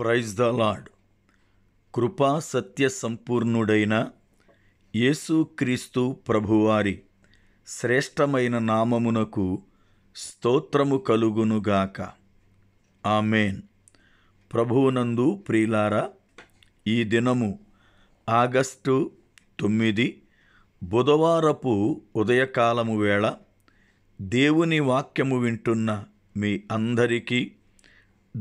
praise the lord కృపా సత్య సంపూర్ణుడైన యేసుక్రీస్తు ప్రభువారి శ్రేష్టమైన నామమునకు స్తోత్రము కలుగునుగాక ఆమెన్ ప్రభువునందు ప్రియులారా ఈ దినము ఆగస్టు తొమ్మిది బుధవారపు ఉదయకాలము వేళ దేవుని వాక్యము వింటున్న మీ అందరికీ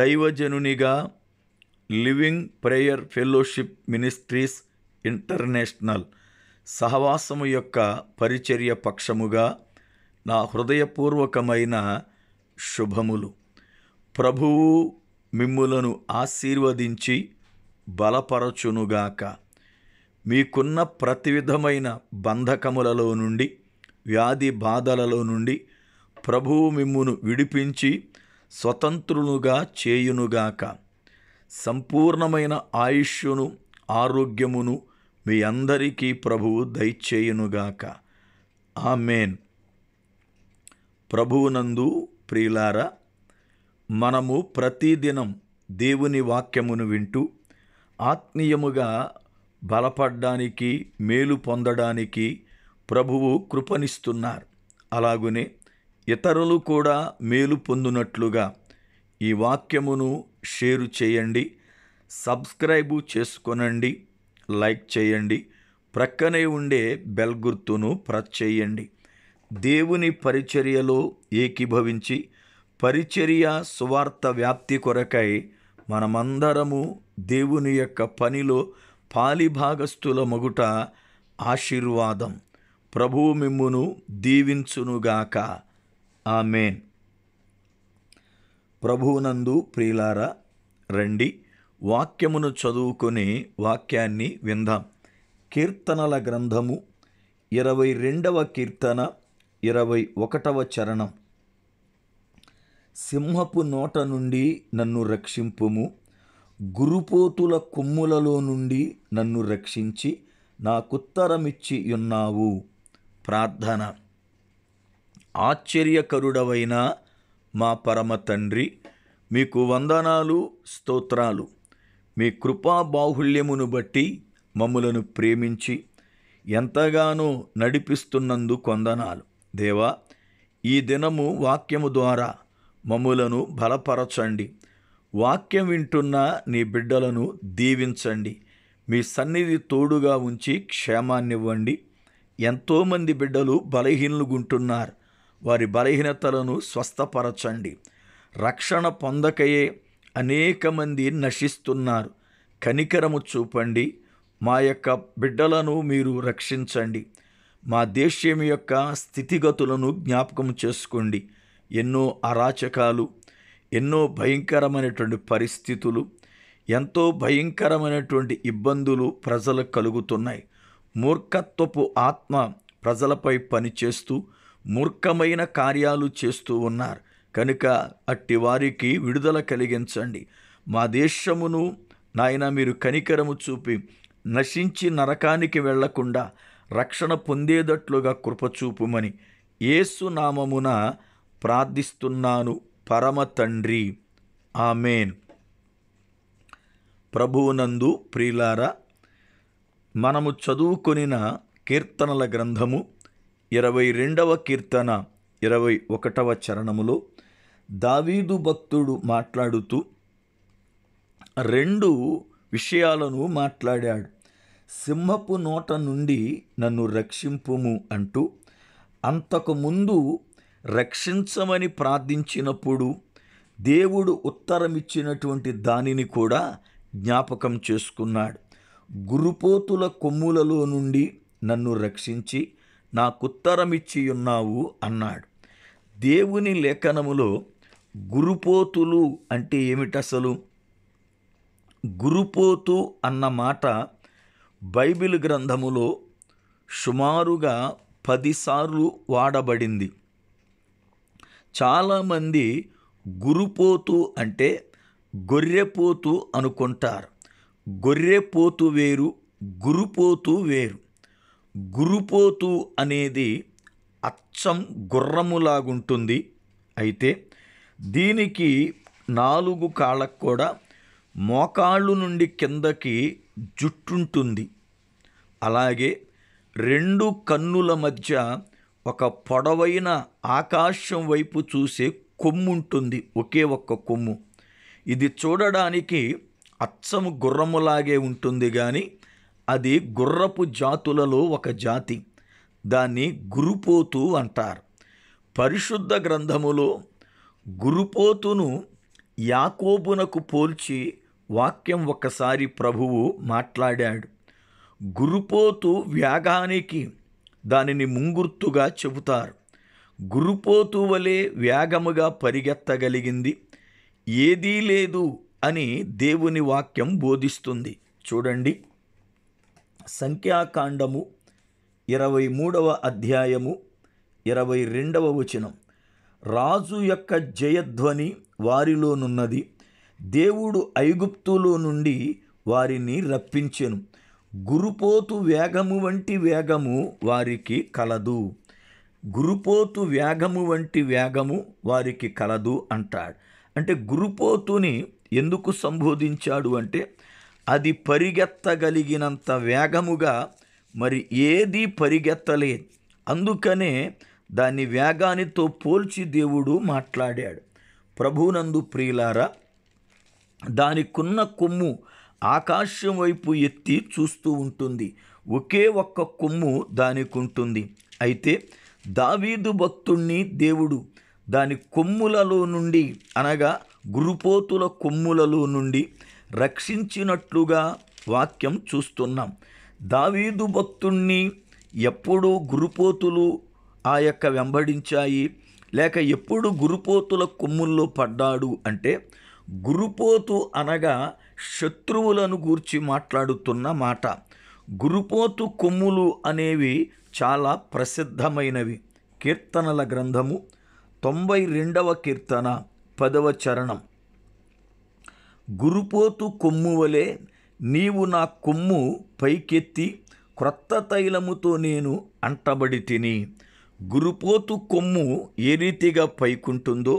దైవజనునిగా Living Prayer Fellowship Ministries International సహవాసము యొక్క పరిచర్య పక్షముగా నా హృదయపూర్వకమైన శుభములు ప్రభువు మిమ్ములను ఆశీర్వదించి బలపరచునుగాక మీకున్న ప్రతి విధమైన బంధకములలో నుండి వ్యాధి బాధలలో నుండి ప్రభువు మిమ్మును విడిపించి స్వతంత్రులుగా చేయునుగాక సంపూర్ణమైన ఆయుష్యును ఆరోగ్యమును మీ అందరికీ ప్రభువు దయచేయునుగాక మేన్ ప్రభువునందు ప్రియులార మనము ప్రతిదినం దేవుని వాక్యమును వింటూ ఆత్మీయముగా బలపడ్డానికి మేలు పొందడానికి ప్రభువు కృపనిస్తున్నారు అలాగునే ఇతరులు కూడా మేలు పొందునట్లుగా ఈ వాక్యమును షేరు చేయండి సబ్స్క్రైబు చేసుకొనండి లైక్ చేయండి ప్రక్కనే ఉండే బెల్ గుర్తును ప్రెస్ చేయండి దేవుని పరిచర్యలో ఏకీభవించి పరిచర్య సువార్త వ్యాప్తి కొరకై మనమందరము దేవుని యొక్క పనిలో పాలిభాగస్థుల మొగుట ఆశీర్వాదం ప్రభువు మిమ్మును దీవించునుగాక ఆమెన్ ప్రభువునందు ప్రియులారా రండి వాక్యమును చదువుకునే వాక్యాన్ని విందాం కీర్తనల గ్రంథము ఇరవై రెండవ కీర్తన ఇరవై ఒకటవ చరణం సింహపు నోట నుండి నన్ను రక్షింపుము గురుపోతుల కొమ్ములలో నుండి నన్ను రక్షించి నాకుత్తరమిచ్చి ఉన్నావు ప్రార్థన ఆశ్చర్యకరుడవైన మా పరమ తండ్రి మీకు వందనాలు స్తోత్రాలు మీ కృపా బాహుళ్యమును బట్టి మమ్ములను ప్రేమించి ఎంతగానో నడిపిస్తున్నందు కొందనాలు దేవా ఈ దినము వాక్యము ద్వారా మమ్ములను బలపరచండి వాక్యం వింటున్న నీ బిడ్డలను దీవించండి మీ సన్నిధి తోడుగా ఉంచి క్షేమాన్నివ్వండి ఎంతోమంది బిడ్డలు బలహీనలుగుంటున్నారు వారి బలహీనతలను స్వస్థపరచండి రక్షణ పొందకయే అనేక మంది నశిస్తున్నారు కనికరము చూపండి మా యొక్క బిడ్డలను మీరు రక్షించండి మా దేశం యొక్క స్థితిగతులను జ్ఞాపకం చేసుకోండి ఎన్నో అరాచకాలు ఎన్నో భయంకరమైనటువంటి పరిస్థితులు ఎంతో భయంకరమైనటువంటి ఇబ్బందులు ప్రజలకు కలుగుతున్నాయి మూర్ఖత్వపు ఆత్మ ప్రజలపై పనిచేస్తూ మూర్ఖమైన కార్యాలు చేస్తూ ఉన్నారు కనుక అట్టి వారికి విడుదల కలిగించండి మా దేశమును నాయన మీరు కనికరము చూపి నశించి నరకానికి వెళ్లకుండా రక్షణ పొందేదట్లుగా కృపచూపుమని ఏసు నామమున ప్రార్థిస్తున్నాను పరమ తండ్రి ఆమెన్ ప్రభువునందు ప్రియులారా మనము చదువుకొనిన కీర్తనల గ్రంథము ఇరవై రెండవ కీర్తన ఇరవై ఒకటవ చరణములో దావీదు భక్తుడు మాట్లాడుతూ రెండు విషయాలను మాట్లాడాడు సింహపు నోట నుండి నన్ను రక్షింపుము అంటూ అంతకుముందు రక్షించమని ప్రార్థించినప్పుడు దేవుడు ఉత్తరమిచ్చినటువంటి దానిని కూడా జ్ఞాపకం చేసుకున్నాడు గురుపోతుల కొమ్ములలో నుండి నన్ను రక్షించి నాకుత్తరమిచ్చియున్నావు అన్నాడు దేవుని లేఖనములో గురుపోతులు అంటే ఏమిటసలు గురుపోతు అన్న మాట బైబిల్ గ్రంథములో సుమారుగా పదిసార్లు వాడబడింది చాలామంది గురుపోతు అంటే గొర్రెపోతు అనుకుంటారు గొర్రెపోతు వేరు గురుపోతు వేరు గురుపోతు అనేది అచ్చం గుర్రములాగుంటుంది అయితే దీనికి నాలుగు కాళ్ళకు కూడా మోకాళ్ళు నుండి కిందకి జుట్టుంటుంది అలాగే రెండు కన్నుల మధ్య ఒక పొడవైన ఆకాశం వైపు చూసే కొమ్ముంటుంది ఒకే ఒక్క కొమ్ము ఇది చూడడానికి అచ్చము గుర్రములాగే ఉంటుంది కానీ అది గుర్రపు జాతులలో ఒక జాతి దాన్ని గురుపోతు అంటారు పరిశుద్ధ గ్రంథములో గురుపోతును యాకోబునకు పోల్చి వాక్యం ఒకసారి ప్రభువు మాట్లాడాడు గురుపోతు వ్యాగానికి దానిని ముంగుర్తుగా చెబుతారు గురుపోతు వలె వేగముగా పరిగెత్తగలిగింది ఏదీ లేదు అని దేవుని వాక్యం బోధిస్తుంది చూడండి సంఖ్యాకాండము ఇరవై మూడవ అధ్యాయము ఇరవై రెండవ వచనం రాజు యొక్క జయధ్వని వారిలోనున్నది దేవుడు ఐగుప్తులో నుండి వారిని రప్పించెను గురుపోతు వేగము వంటి వేగము వారికి కలదు గురుపోతు వేగము వంటి వేగము వారికి కలదు అంటాడు అంటే గురుపోతుని ఎందుకు సంబోధించాడు అంటే అది పరిగెత్తగలిగినంత వేగముగా మరి ఏది పరిగెత్తలేదు అందుకనే దాని వేగానితో పోల్చి దేవుడు మాట్లాడాడు ప్రభునందు ప్రియులారా దానికున్న కొమ్ము ఆకాశం వైపు ఎత్తి చూస్తూ ఉంటుంది ఒకే ఒక్క కొమ్ము దానికి ఉంటుంది అయితే దావీదు భక్తుణ్ణి దేవుడు దాని కొమ్ములలో నుండి అనగా గురుపోతుల కొమ్ములలో నుండి రక్షించినట్లుగా వాక్యం చూస్తున్నాం దావీదు భక్తుణ్ణి ఎప్పుడూ గురుపోతులు ఆ యొక్క వెంబడించాయి లేక ఎప్పుడు గురుపోతుల కొమ్ముల్లో పడ్డాడు అంటే గురుపోతు అనగా శత్రువులను గూర్చి మాట్లాడుతున్న మాట గురుపోతు కొమ్ములు అనేవి చాలా ప్రసిద్ధమైనవి కీర్తనల గ్రంథము తొంభై రెండవ కీర్తన పదవ చరణం గురుపోతు కొమ్ము వలె నీవు నా కొమ్ము పైకెత్తి క్రొత్త తైలముతో నేను అంటబడి తిని గురుపోతు కొమ్ము ఏ రీతిగా పైకుంటుందో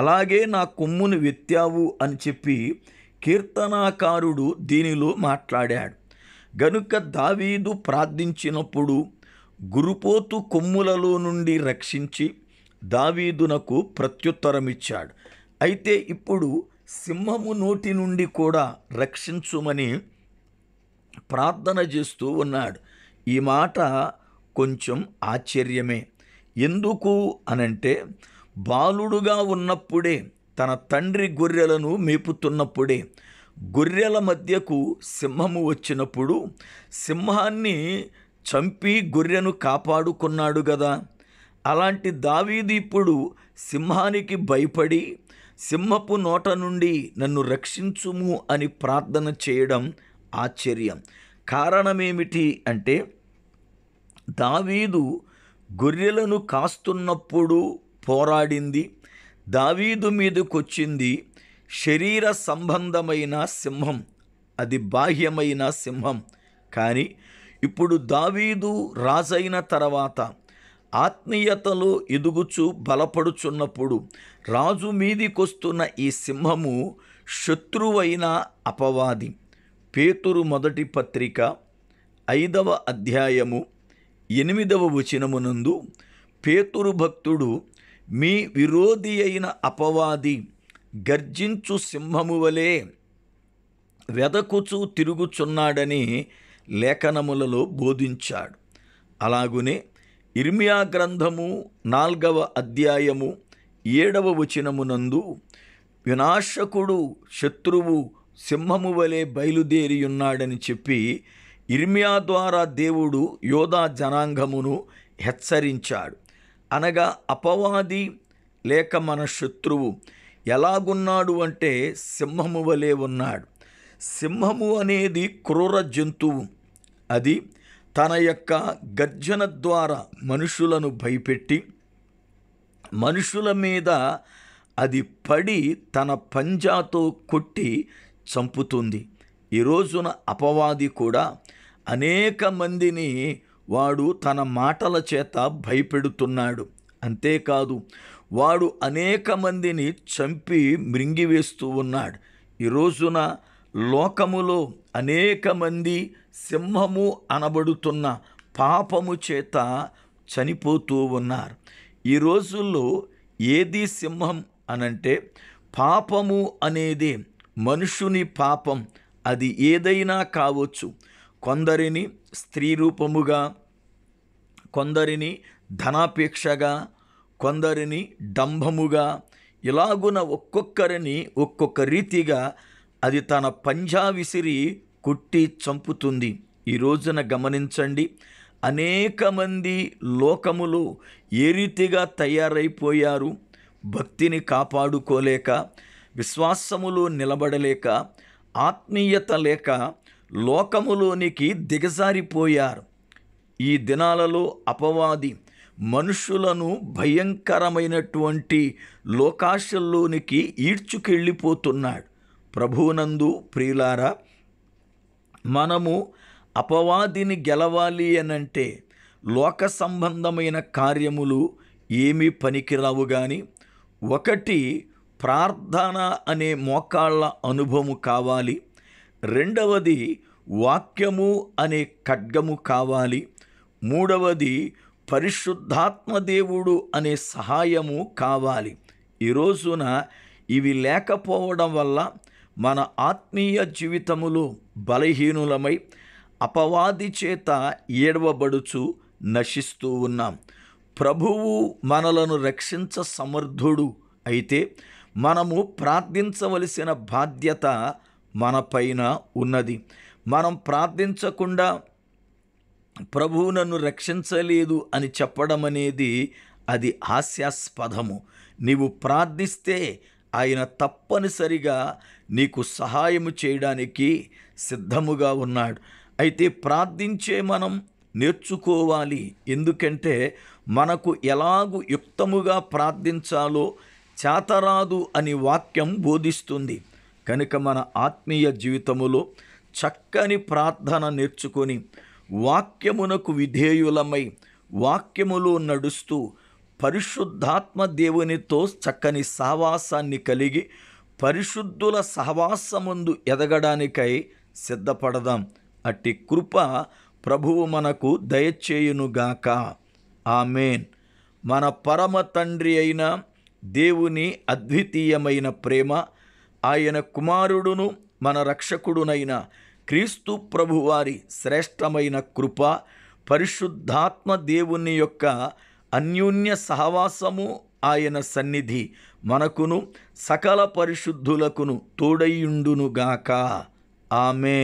అలాగే నా కొమ్మును వెత్తావు అని చెప్పి కీర్తనాకారుడు దీనిలో మాట్లాడాడు గనుక దావీదు ప్రార్థించినప్పుడు గురుపోతు కొమ్ములలో నుండి రక్షించి దావీదునకు ప్రత్యుత్తరమిచ్చాడు అయితే ఇప్పుడు సింహము నోటి నుండి కూడా రక్షించుమని ప్రార్థన చేస్తూ ఉన్నాడు ఈ మాట కొంచెం ఆశ్చర్యమే ఎందుకు అనంటే బాలుడుగా ఉన్నప్పుడే తన తండ్రి గొర్రెలను మేపుతున్నప్పుడే గొర్రెల మధ్యకు సింహము వచ్చినప్పుడు సింహాన్ని చంపి గొర్రెను కాపాడుకున్నాడు కదా అలాంటి దావీది ఇప్పుడు సింహానికి భయపడి సింహపు నోట నుండి నన్ను రక్షించుము అని ప్రార్థన చేయడం ఆశ్చర్యం కారణమేమిటి అంటే దావీదు గొర్రెలను కాస్తున్నప్పుడు పోరాడింది దావీదు మీదకొచ్చింది శరీర సంబంధమైన సింహం అది బాహ్యమైన సింహం కానీ ఇప్పుడు దావీదు రాజైన తర్వాత ఆత్మీయతలో ఎదుగుచు బలపడుచున్నప్పుడు రాజు మీదికొస్తున్న ఈ సింహము శత్రువైన అపవాది పేతురు మొదటి పత్రిక ఐదవ అధ్యాయము ఎనిమిదవ వచనమునందు పేతురు భక్తుడు మీ విరోధి అయిన అపవాది గర్జించు సింహము వలె వెదకుచూ తిరుగుచున్నాడని లేఖనములలో బోధించాడు అలాగునే ఇర్మియా గ్రంథము నాల్గవ అధ్యాయము ఏడవ వచనమునందు వినాశకుడు శత్రువు సింహము వలె బయలుదేరి ఉన్నాడని చెప్పి ఇర్మియా ద్వారా దేవుడు యోధా జనాంగమును హెచ్చరించాడు అనగా అపవాది లేక మన శత్రువు ఎలాగున్నాడు అంటే సింహము వలె ఉన్నాడు సింహము అనేది క్రూర జంతువు అది తన యొక్క గర్జన ద్వారా మనుషులను భయపెట్టి మనుషుల మీద అది పడి తన పంజాతో కొట్టి చంపుతుంది ఈ రోజున అపవాది కూడా అనేక మందిని వాడు తన మాటల చేత భయపెడుతున్నాడు అంతేకాదు వాడు అనేక మందిని చంపి మృంగివేస్తూ ఉన్నాడు ఈ రోజున లోకములో అనేక మంది సింహము అనబడుతున్న పాపము చేత చనిపోతూ ఉన్నారు ఈ రోజుల్లో ఏది సింహం అనంటే పాపము అనేది మనుషుని పాపం అది ఏదైనా కావచ్చు కొందరిని స్త్రీ రూపముగా కొందరిని ధనాపేక్షగా కొందరిని డంభముగా ఇలాగున ఒక్కొక్కరిని ఒక్కొక్క రీతిగా అది తన పంజా విసిరి కుట్టి చంపుతుంది ఈ రోజున గమనించండి అనేక మంది లోకములు ఏ రీతిగా తయారైపోయారు భక్తిని కాపాడుకోలేక విశ్వాసములు నిలబడలేక ఆత్మీయత లేక లోకములోనికి దిగజారిపోయారు ఈ దినాలలో అపవాది మనుషులను భయంకరమైనటువంటి లోకాశల్లోనికి ఈడ్చుకెళ్ళిపోతున్నాడు ప్రభువునందు ప్రియులారా మనము అపవాదిని గెలవాలి అనంటే లోక సంబంధమైన కార్యములు ఏమీ పనికిరావు కానీ ఒకటి ప్రార్థన అనే మోకాళ్ళ అనుభవము కావాలి రెండవది వాక్యము అనే ఖడ్గము కావాలి మూడవది పరిశుద్ధాత్మ దేవుడు అనే సహాయము కావాలి ఈ రోజున ఇవి లేకపోవడం వల్ల మన ఆత్మీయ జీవితములో బలహీనులమై అపవాది చేత ఏడవబడుచు నశిస్తూ ఉన్నాం ప్రభువు మనలను రక్షించ సమర్థుడు అయితే మనము ప్రార్థించవలసిన బాధ్యత మనపైన ఉన్నది మనం ప్రార్థించకుండా ప్రభువు నన్ను రక్షించలేదు అని చెప్పడం అనేది అది హాస్యాస్పదము నీవు ప్రార్థిస్తే ఆయన తప్పనిసరిగా నీకు సహాయము చేయడానికి సిద్ధముగా ఉన్నాడు అయితే ప్రార్థించే మనం నేర్చుకోవాలి ఎందుకంటే మనకు ఎలాగు యుక్తముగా ప్రార్థించాలో చేతరాదు అని వాక్యం బోధిస్తుంది కనుక మన ఆత్మీయ జీవితములో చక్కని ప్రార్థన నేర్చుకొని వాక్యమునకు విధేయులమై వాక్యములో నడుస్తూ పరిశుద్ధాత్మ దేవునితో చక్కని సావాసాన్ని కలిగి పరిశుద్ధుల సహవాసముందు ఎదగడానికై సిద్ధపడదాం అట్టి కృప ప్రభువు మనకు దయచేయునుగాక ఆమెన్ మన పరమ తండ్రి అయిన దేవుని అద్వితీయమైన ప్రేమ ఆయన కుమారుడును మన రక్షకుడునైన క్రీస్తు ప్రభువారి శ్రేష్టమైన కృప పరిశుద్ధాత్మ దేవుని యొక్క అన్యోన్య సహవాసము ఆయన సన్నిధి మనకును సకల పరిశుద్ధులకును తోడయ్యుండునుగాక ఆమె